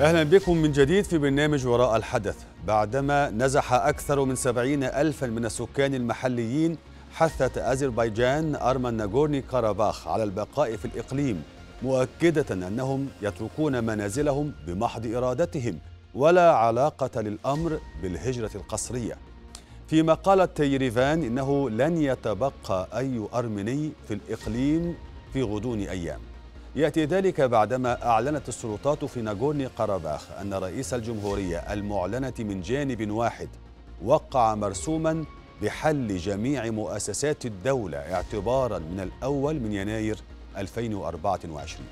أهلا بكم من جديد في برنامج وراء الحدث بعدما نزح أكثر من سبعين ألفا من السكان المحليين حثت أذربيجان أرمن ناغورني كاراباخ على البقاء في الإقليم مؤكدة أنهم يتركون منازلهم بمحض إرادتهم ولا علاقة للأمر بالهجرة القسرية فيما قالت تيريفان إنه لن يتبقى أي أرمني في الإقليم في غضون أيام يأتي ذلك بعدما أعلنت السلطات في ناغورني قرباخ أن رئيس الجمهورية المعلنة من جانب واحد وقع مرسوما بحل جميع مؤسسات الدولة اعتبارا من الأول من يناير 2024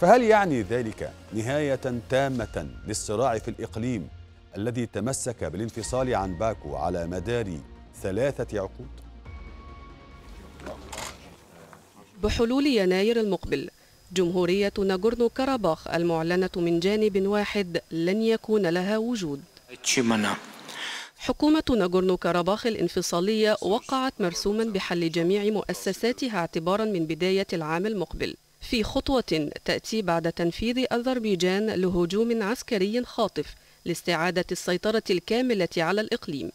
فهل يعني ذلك نهاية تامة للصراع في الإقليم الذي تمسك بالانفصال عن باكو على مدار ثلاثة عقود؟ بحلول يناير المقبل جمهورية ناغورنو كاراباخ المعلنة من جانب واحد لن يكون لها وجود حكومة ناغورنو كاراباخ الانفصالية وقعت مرسوما بحل جميع مؤسساتها اعتبارا من بداية العام المقبل في خطوة تأتي بعد تنفيذ أذربيجان لهجوم عسكري خاطف لاستعادة السيطرة الكاملة على الإقليم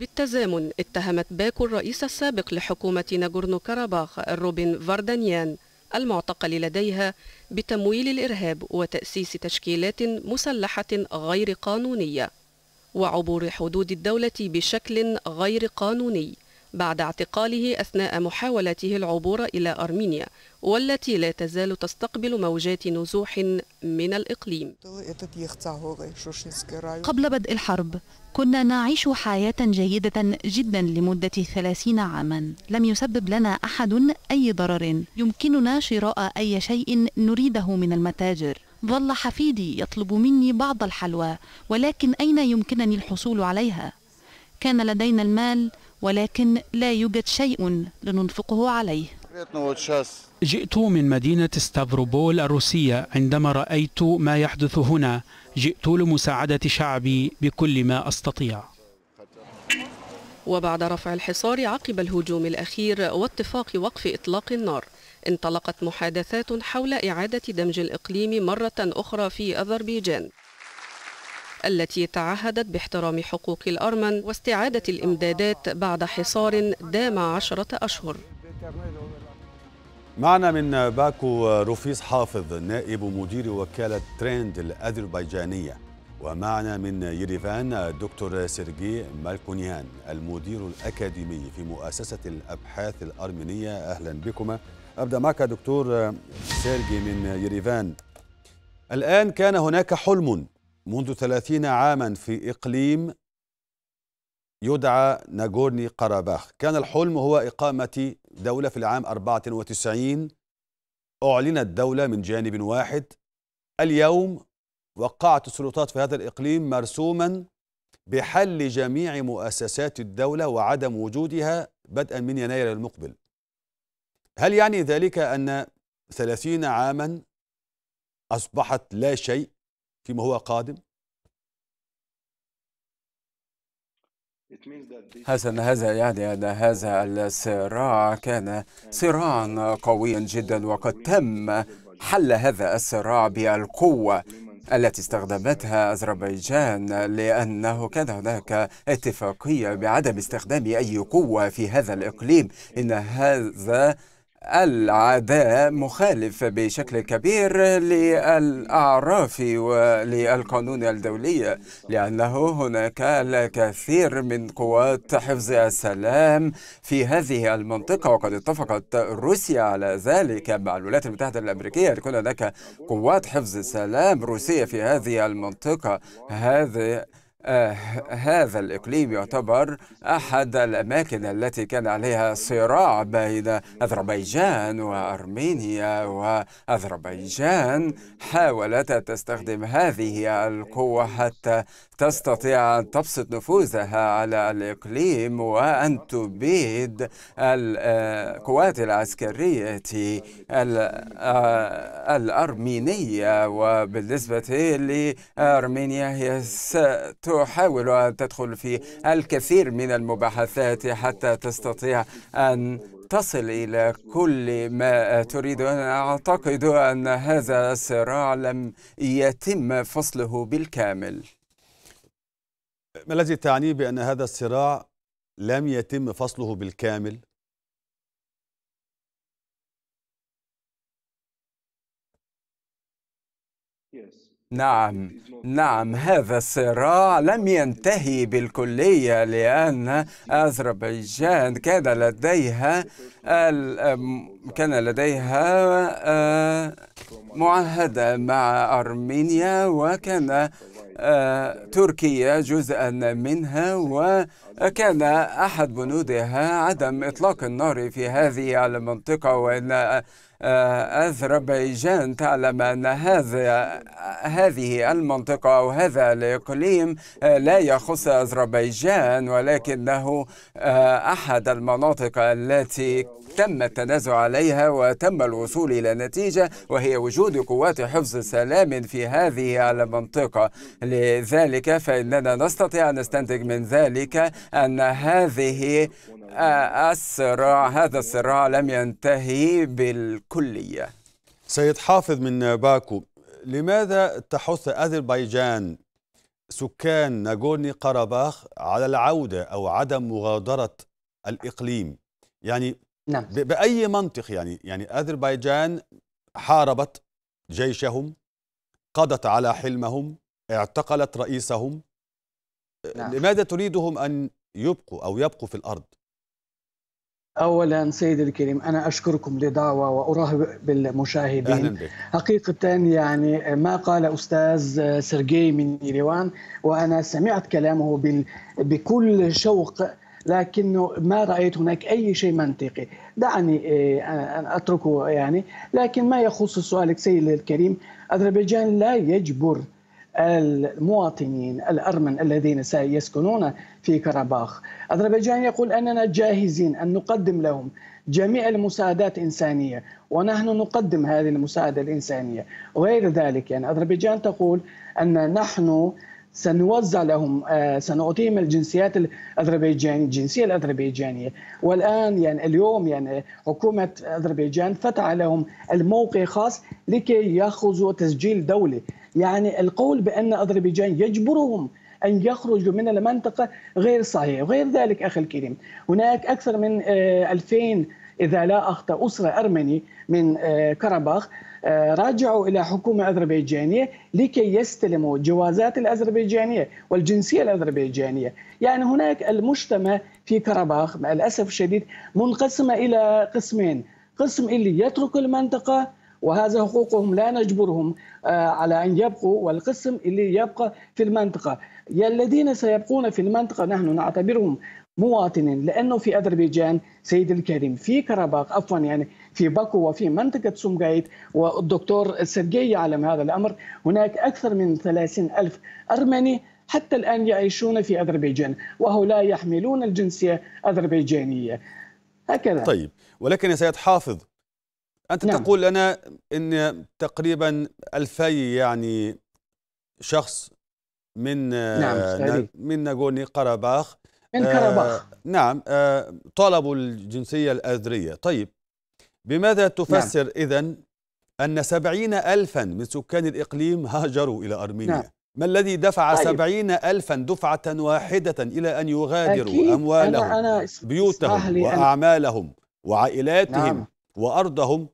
بالتزامن اتهمت باكو الرئيس السابق لحكومة ناغورنو كاراباخ روبن فاردانيان المعتقل لديها بتمويل الإرهاب وتأسيس تشكيلات مسلحة غير قانونية وعبور حدود الدولة بشكل غير قانوني بعد اعتقاله أثناء محاولته العبور إلى أرمينيا والتي لا تزال تستقبل موجات نزوح من الإقليم قبل بدء الحرب كنا نعيش حياة جيدة جدا لمدة ثلاثين عاما لم يسبب لنا أحد أي ضرر يمكننا شراء أي شيء نريده من المتاجر ظل حفيدي يطلب مني بعض الحلوى ولكن أين يمكنني الحصول عليها؟ كان لدينا المال ولكن لا يوجد شيء لننفقه عليه جئت من مدينة ستافروبول الروسية عندما رأيت ما يحدث هنا جئت لمساعدة شعبي بكل ما أستطيع وبعد رفع الحصار عقب الهجوم الأخير واتفاق وقف إطلاق النار انطلقت محادثات حول إعادة دمج الإقليم مرة أخرى في أذربيجان التي تعهدت باحترام حقوق الأرمن واستعادة الإمدادات بعد حصار دام عشرة أشهر معنا من باكو رفيس حافظ نائب مدير وكالة تريند الأذربيجانية ومعنا من يريفان الدكتور سيرجي مالكونيان المدير الأكاديمي في مؤسسة الأبحاث الأرمينية أهلا بكما أبدأ معك دكتور سيرجي من يريفان الآن كان هناك حلم منذ ثلاثين عاما في إقليم يدعى ناغورني قراباخ كان الحلم هو إقامة دولة في العام 94 أعلنت دولة من جانب واحد اليوم وقعت السلطات في هذا الإقليم مرسوما بحل جميع مؤسسات الدولة وعدم وجودها بدءا من يناير المقبل هل يعني ذلك أن ثلاثين عاما أصبحت لا شيء فيما هو قادم حسن هذا يعني أن هذا الصراع كان صراعا قويا جدا وقد تم حل هذا الصراع بالقوة التي استخدمتها أذربيجان لأنه كان هناك اتفاقية بعدم استخدام أي قوة في هذا الإقليم إن هذا العداء مخالف بشكل كبير للأعراف وللقانون الدولي لأنه هناك الكثير من قوات حفظ السلام في هذه المنطقة وقد اتفقت روسيا على ذلك مع الولايات المتحدة الأمريكية لكون هناك قوات حفظ السلام روسية في هذه المنطقة هذه آه، هذا الإقليم يعتبر أحد الأماكن التي كان عليها صراع بين أذربيجان وأرمينيا وأذربيجان حاولت تستخدم هذه القوة حتى تستطيع أن تبسط نفوذها على الإقليم وأن تبيد القوات آه، العسكرية آه، الأرمينية وبالنسبة لأرمينيا هي ستر تحاول أن تدخل في الكثير من المباحثات حتى تستطيع أن تصل إلى كل ما تريد أنا أعتقد أن هذا الصراع لم يتم فصله بالكامل ما الذي تعنيه بأن هذا الصراع لم يتم فصله بالكامل؟ نعم نعم هذا الصراع لم ينتهي بالكلية لأن أذربيجان كان لديها كان لديها آه، معاهدة مع أرمينيا وكان آه، تركيا جزءا منها وكان أحد بنودها عدم إطلاق النار في هذه المنطقة وأن آه، أذربيجان تعلم أن هذا هذه المنطقة أو هذا الإقليم آه، لا يخص أذربيجان ولكنه آه، أحد المناطق التي تم التنازع عليها وتم الوصول إلى نتيجة وهي وجود قوات حفظ سلام في هذه المنطقة لذلك فإننا نستطيع أن نستنتج من ذلك أن هذه الصراع هذا الصراع لم ينتهي بالكلية سيد حافظ من باكو لماذا تحث أذربيجان سكان ناغورني قرباخ على العودة أو عدم مغادرة الإقليم يعني نعم. بأي منطق يعني يعني أذربيجان حاربت جيشهم قضت على حلمهم اعتقلت رئيسهم نعم. لماذا تريدهم أن يبقوا أو يبقوا في الأرض اولا سيدي الكريم انا اشكركم لدعوه وارحب بالمشاهدين أهلا بك. حقيقه يعني ما قال استاذ سيرجي من ايريوان وانا سمعت كلامه بكل شوق لكنه ما رايت هناك اي شيء منطقي دعني آه، ان اتركه يعني لكن ما يخص سؤالك سيدي الكريم اذربيجان لا يجبر المواطنين الأرمن الذين سيسكنون في كرباخ أذربيجان يقول أننا جاهزين أن نقدم لهم جميع المساعدات إنسانية ونحن نقدم هذه المساعدة الإنسانية غير ذلك يعني أذربيجان تقول أن نحن سنوزع لهم آه، سنعطيهم الجنسيات الاذربيجانيه الجنسيه الاذربيجانيه والان يعني اليوم يعني حكومه اذربيجان فتح لهم الموقع خاص لكي ياخذوا تسجيل دولي يعني القول بأن أذربيجان يجبرهم أن يخرجوا من المنطقة غير صحيح وغير ذلك أخي الكريم هناك أكثر من 2000 آه، إذا لا أخطأ أسرة أرمني من آه، كرباخ آه، راجعوا إلى حكومة أذربيجانية لكي يستلموا الجوازات الأذربيجانية والجنسية الأذربيجانية يعني هناك المجتمع في كرباخ مع الأسف الشديد منقسمة إلى قسمين قسم اللي يترك المنطقة وهذا حقوقهم لا نجبرهم آه، على أن يبقوا والقسم اللي يبقى في المنطقة يا الذين سيبقون في المنطقة نحن نعتبرهم مواطنين لأنه في أذربيجان سيد الكريم في كرباق عفوا يعني في باكو وفي منطقة سومغايت والدكتور سيرجي يعلم هذا الأمر هناك أكثر من ثلاثين ألف أرمني حتى الآن يعيشون في أذربيجان وهؤلاء يحملون الجنسية أذربيجانية هكذا طيب ولكن يا سيد حافظ أنت نعم. تقول لنا أن تقريبا ألفي يعني شخص من نعم آه، من ناغوني قرباخ من كرباخ آه نعم آه طلبوا الجنسية الأذرية طيب بماذا تفسر نعم. إذن أن سبعين ألفا من سكان الإقليم هاجروا إلى أرمينيا نعم. ما الذي دفع طيب. سبعين ألفا دفعة واحدة إلى أن يغادروا أكيد. أموالهم أنا أنا بيوتهم وأعمالهم وعائلاتهم نعم. وأرضهم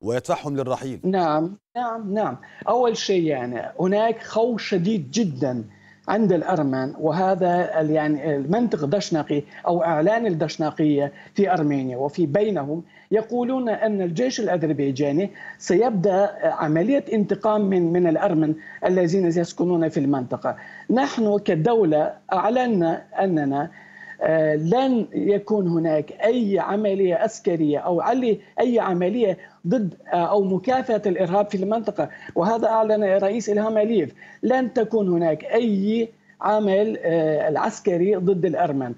ويدفعهم للرحيل نعم نعم نعم أول شيء يعني هناك خوف شديد جدا عند الأرمن وهذا يعني المنطق الدشنقي أو إعلان الدشنقية في أرمينيا وفي بينهم يقولون أن الجيش الأذربيجاني سيبدأ عملية انتقام من من الأرمن الذين يسكنون في المنطقة نحن كدولة أعلنا أننا آه، لن يكون هناك اي عمليه عسكريه او اي عمليه ضد آه، او مكافحه الارهاب في المنطقه وهذا اعلن الرئيس الهام اليف لن تكون هناك اي عمل آه، العسكري ضد الارمن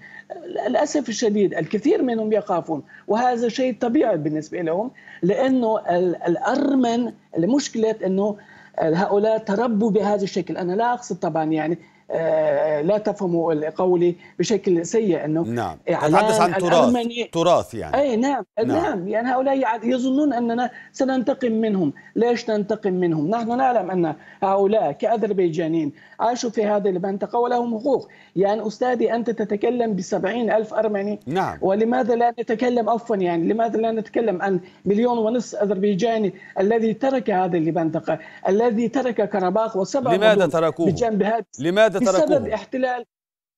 للاسف الشديد الكثير منهم يخافون وهذا شيء طبيعي بالنسبه لهم لانه الارمن المشكله انه آه، هؤلاء تربوا بهذا الشكل انا لا اقصد طبعا يعني آه، لا تفهموا قولي بشكل سيء انه نعم اتحدث عن تراث تراث يعني اي نعم نعم, نعم. يعني هؤلاء يظنون اننا سننتقم منهم ليش ننتقم منهم نحن نعلم ان هؤلاء كاذربيجانيين عاشوا في هذه المنطقه ولهم حقوق يعني استاذي انت تتكلم ب ألف ارمني نعم ولماذا لا نتكلم عفوا يعني لماذا لا نتكلم عن مليون ونصف اذربيجاني الذي ترك هذه المنطقه الذي ترك كرباخ وسبع لماذا تركوه لماذا تركوه بسبب احتلال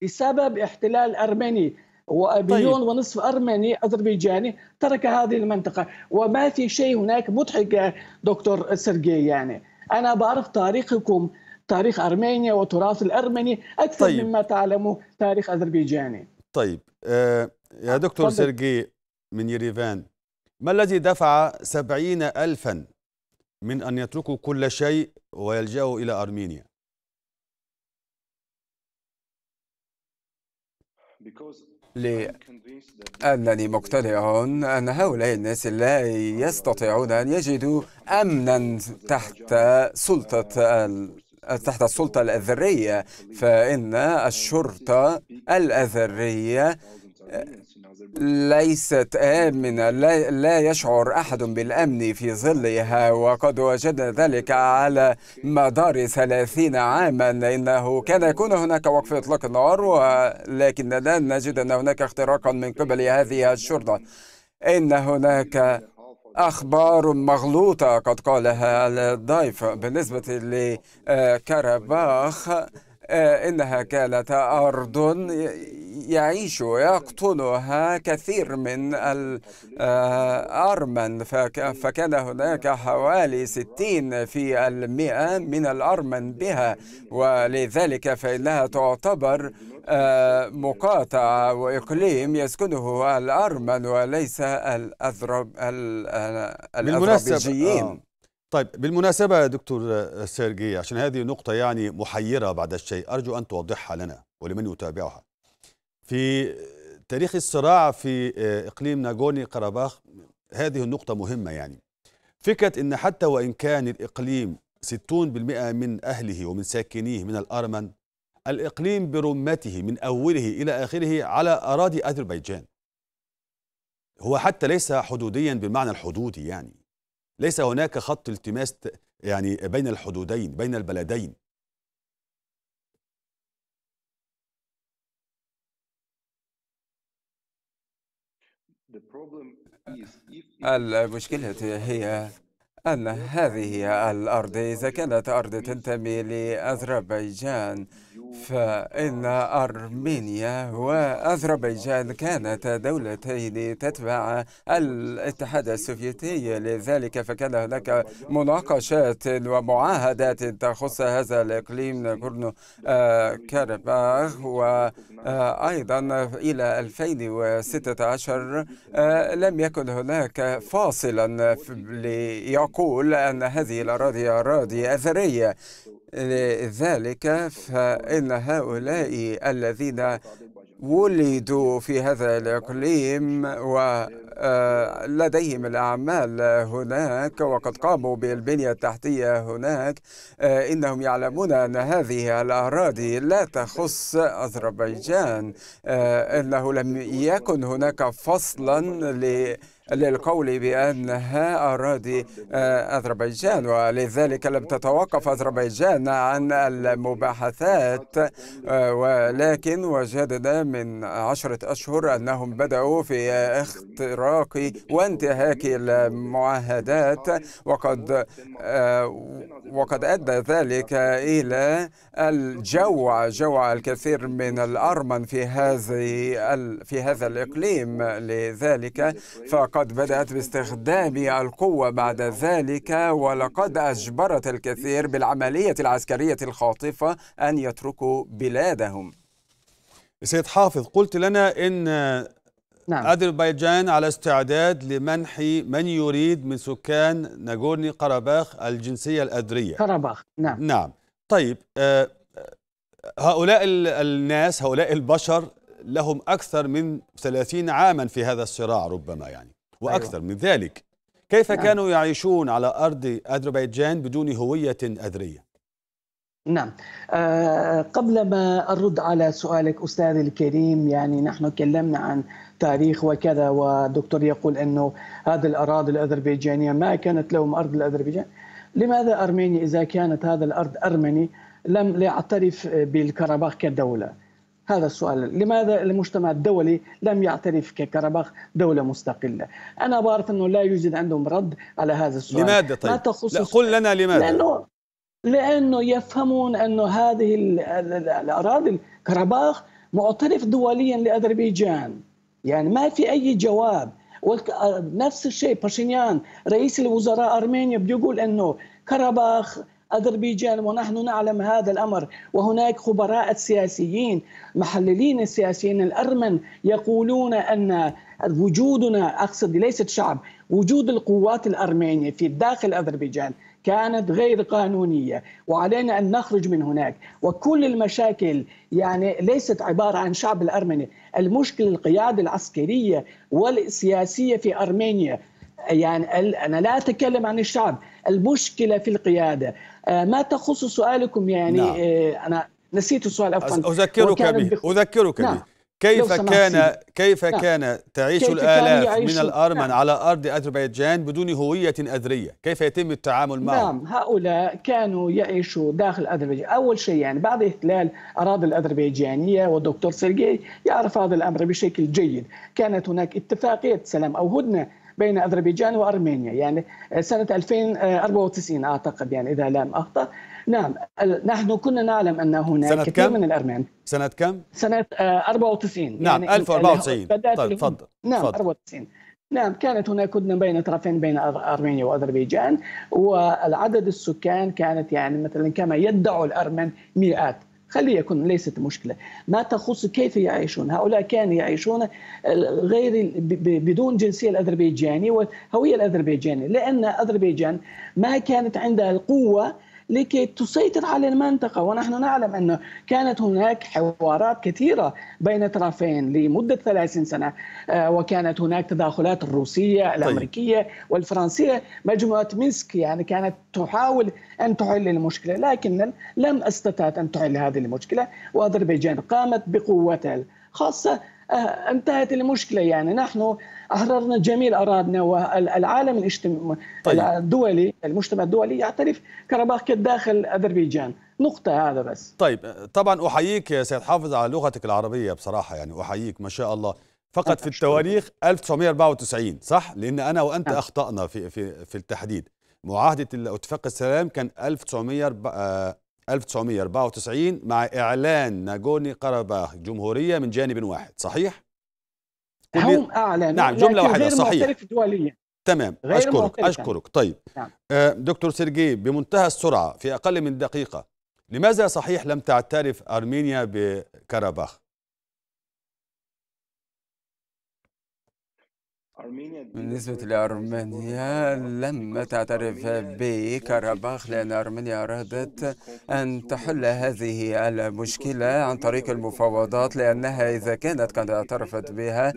بسبب احتلال ارمني ومليون طيب. ونصف ارمني اذربيجاني ترك هذه المنطقه وما في شيء هناك مضحك دكتور سيرجي يعني انا بعرف تاريخكم تاريخ ارمينيا وتراث الارمني اكثر طيب. مما تعلموا تاريخ اذربيجاني طيب آه يا آه، دكتور طيب. سيرجي من يريفان ما الذي دفع سبعين ألفا من أن يتركوا كل شيء ويلجأوا إلى أرمينيا لأنني مقتنع أن هؤلاء الناس لا يستطيعون أن يجدوا أمنا تحت سلطة تحت السلطة الأذرية فإن الشرطة الأذرية ليست آمنة لا, لا يشعر أحد بالأمن في ظلها وقد وجدنا ذلك على مدار ثلاثين عاما إنه كان يكون هناك وقف إطلاق النار ولكننا نجد أن هناك اختراقا من قبل هذه الشرطة إن هناك أخبار مغلوطة قد قالها الضيف بالنسبة لكرباخ آه، إنها كانت أرض يعيش ويقطنها كثير من الأرمن آه، فكان هناك حوالي ستين في المئة من الأرمن بها ولذلك فإنها تعتبر آه، مقاطعة وإقليم يسكنه الأرمن وليس الأذرب الأذربيجيين طيب بالمناسبة يا دكتور سيرجي عشان هذه نقطة يعني محيرة بعد الشيء أرجو أن توضحها لنا ولمن يتابعها في تاريخ الصراع في آه، إقليم ناغوني قرباخ هذه النقطة مهمة يعني فكرة أن حتى وإن كان الإقليم 60% من أهله ومن ساكنيه من الأرمن الإقليم برمته من أوله إلى آخره على أراضي أذربيجان هو حتى ليس حدوديا بالمعنى الحدودي يعني ليس هناك خط التماس يعني بين الحدودين بين البلدين المشكلة هي أن هذه الأرض إذا كانت أرض تنتمي لأذربيجان فإن أرمينيا وأذربيجان كانتا دولتين تتبع الاتحاد السوفيتي لذلك فكان هناك مناقشات ومعاهدات تخص هذا الإقليم ناغورنو آه، كارباخ وأيضا إلى 2016 آه، لم يكن هناك فاصلا ليقول أن هذه الأراضي أراضي أثرية لذلك فإن هؤلاء الذين ولدوا في هذا الإقليم ولديهم آه، الأعمال هناك وقد قاموا بالبنية التحتية هناك آه، إنهم يعلمون أن هذه الأراضي لا تخص أذربيجان آه، إنه لم يكن هناك فصلا ل للقول بأنها أراضي آه، أذربيجان ولذلك لم تتوقف أذربيجان عن المباحثات آه، ولكن وجدنا من عشرة أشهر أنهم بدأوا في اختراق وانتهاك المعاهدات وقد آه، وقد أدى ذلك إلى الجوع جوع الكثير من الأرمن في هذه في هذا الإقليم لذلك فقد قد بدأت باستخدام القوة بعد ذلك ولقد أجبرت الكثير بالعملية العسكرية الخاطفة أن يتركوا بلادهم سيد حافظ قلت لنا إن نعم. أذربيجان على استعداد لمنح من يريد من سكان ناغورني قرباخ الجنسية الأدرية قرباخ نعم نعم طيب آه، هؤلاء الناس هؤلاء البشر لهم أكثر من ثلاثين عاما في هذا الصراع ربما يعني وأكثر أيوة. من ذلك كيف نعم. كانوا يعيشون على أرض أذربيجان بدون هوية أذرية؟ نعم أه قبل ما أرد على سؤالك أستاذي الكريم يعني نحن تكلمنا عن تاريخ وكذا ودكتور يقول أنه هذه الأراضي الأذربيجانية ما كانت لهم أرض الأذربيجان لماذا أرمينيا إذا كانت هذا الأرض أرمني لم يعترف بالكرباخ كدولة هذا السؤال لماذا المجتمع الدولي لم يعترف ككرباخ دولة مستقلة أنا بعرف أنه لا يوجد عندهم رد على هذا السؤال لماذا طيب ما تخصص لا قل لنا لماذا لأنه, لأنه يفهمون أن هذه الأراضي الكرباخ معترف دوليا لأذربيجان يعني ما في أي جواب آه، نفس الشيء باشينيان رئيس الوزراء أرمينيا بيقول أنه كرباخ أذربيجان ونحن نعلم هذا الأمر وهناك خبراء السياسيين محللين السياسيين الأرمن يقولون أن وجودنا أقصد ليس شعب وجود القوات الأرمينية في داخل أذربيجان كانت غير قانونية وعلينا أن نخرج من هناك وكل المشاكل يعني ليست عبارة عن شعب الأرمني المشكلة القيادة العسكرية والسياسية في أرمينيا يعني أنا لا أتكلم عن الشعب المشكلة في القيادة آه، ما تخص سؤالكم يعني نعم. آه، أنا نسيت السؤال عفوا أذكرك به أذكرك نعم. به كيف كان كيف نعم. كان تعيش كيف الآلاف كان من الأرمن نعم. على أرض أذربيجان بدون هوية أذرية كيف يتم التعامل معهم نعم هؤلاء كانوا يعيشوا داخل أذربيجان أول شيء يعني بعد احتلال أراضي الأذربيجانية والدكتور سيرجي يعرف هذا الأمر بشكل جيد كانت هناك اتفاقية سلام أو هدنة بين اذربيجان وارمينيا يعني آه، سنه 2094 آه، اعتقد يعني اذا لم اخطا نعم نحن كنا نعلم ان هناك سنة كثير كم؟ من الارمن سنه كم سنه 94 آه، نعم يعني 1094 طيب تفضل نعم فضل. 94 نعم كانت هناك هدنة بين طرفين بين أرمينيا وأذربيجان والعدد السكان كانت يعني مثلا كما يدعو الأرمن مئات خليه يكون ليست مشكلة ما تخص كيف يعيشون هؤلاء كانوا يعيشون آه، غير بدون جنسية الأذربيجانية والهوية الأذربيجانية لأن أذربيجان ما كانت عندها القوة لكي تسيطر على المنطقة ونحن نعلم أن كانت هناك حوارات كثيرة بين الطرفين لمدة 30 سنة آه، وكانت هناك تداخلات الروسية طيب. الأمريكية والفرنسية مجموعة مينسك يعني كانت تحاول أن تحل المشكلة لكن لم استطعت أن تحل هذه المشكلة وأذربيجان قامت بقوتها خاصة آه، انتهت المشكله يعني نحن احررنا جميع اراضينا والعالم الاجتماعي طيب. الدولي المجتمع الدولي يعترف كرباخ كداخل اذربيجان نقطة هذا بس طيب طبعا أحييك يا سيد حافظ على لغتك العربية بصراحة يعني أحييك ما شاء الله فقط في التواريخ 1994 صح لأن أنا وأنت أه. أخطأنا في, في, في التحديد معاهدة اتفاق السلام كان 1900 1994 مع إعلان ناغوني قرباخ جمهورية من جانب واحد صحيح؟ هم أعلن آه، نعم جملة واحدة صحيح تمام غير أشكرك معترفة. يعني. أشكرك طيب نعم. آه، دكتور سيرجي بمنتهى السرعة في أقل من دقيقة لماذا صحيح لم تعترف أرمينيا بكرباخ؟ بالنسبة لأرمينيا لم تعترف بكارباخ لأن أرمينيا أرادت أن تحل هذه المشكلة عن طريق المفاوضات لأنها إذا كانت قد اعترفت بها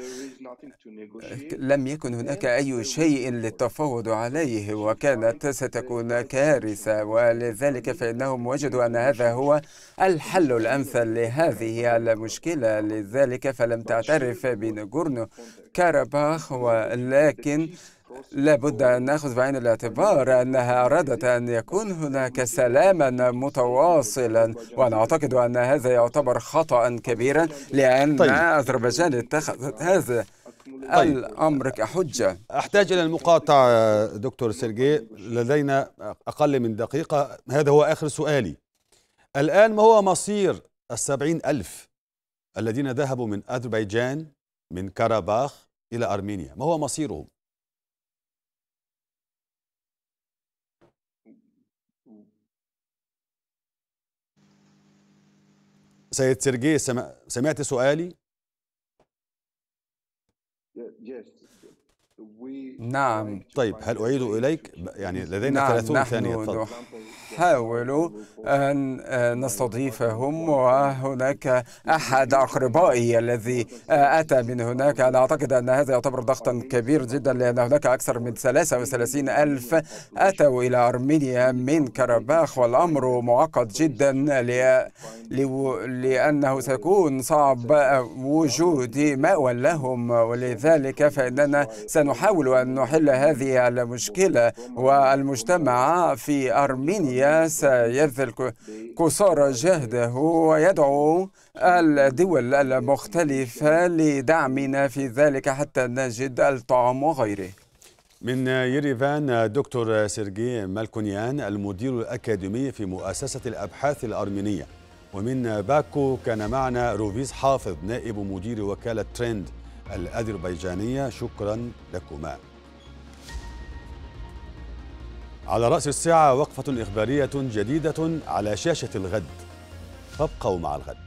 لم يكن هناك أي شيء للتفاوض عليه وكانت ستكون كارثة ولذلك فإنهم وجدوا أن هذا هو الحل الأمثل لهذه المشكلة لذلك فلم تعترف بنجورنو كارباخ ولكن لابد أن نأخذ بعين الاعتبار أنها أرادت أن يكون هناك سلاما متواصلا وأنا أعتقد أن هذا يعتبر خطأ كبيرا لأن طيب. أذربيجان اتخذت هذا طيب. الأمر كحجة أحتاج إلى المقاطعة دكتور سيرجي لدينا أقل من دقيقة هذا هو آخر سؤالي الآن ما هو مصير السبعين ألف الذين ذهبوا من أذربيجان من كاراباخ إلى أرمينيا ما هو مصيرهم؟ سيد سيرجي سمعت سؤالي؟ yes. نعم طيب هل أعيد إليك؟ يعني لدينا نعم 30 ثانية نحن نحاول أن نستضيفهم وهناك أحد أقربائي الذي أتى من هناك أنا أعتقد أن هذا يعتبر ضغطا كبير جدا لأن هناك أكثر من 33 ألف أتوا إلى أرمينيا من كرباخ والأمر معقد جدا لأنه سيكون صعب وجود مأوى لهم ولذلك فإننا سنحاول أن أن نحل هذه المشكلة والمجتمع في أرمينيا سيبذل قصارى جهده ويدعو الدول المختلفة لدعمنا في ذلك حتى نجد الطعام وغيره من يريفان دكتور سيرجي مالكونيان المدير الأكاديمي في مؤسسة الأبحاث الأرمينية ومن باكو كان معنا روفيز حافظ نائب مدير وكالة ترند الأذربيجانية شكرا لكما على رأس الساعة وقفة إخبارية جديدة على شاشة الغد فابقوا مع الغد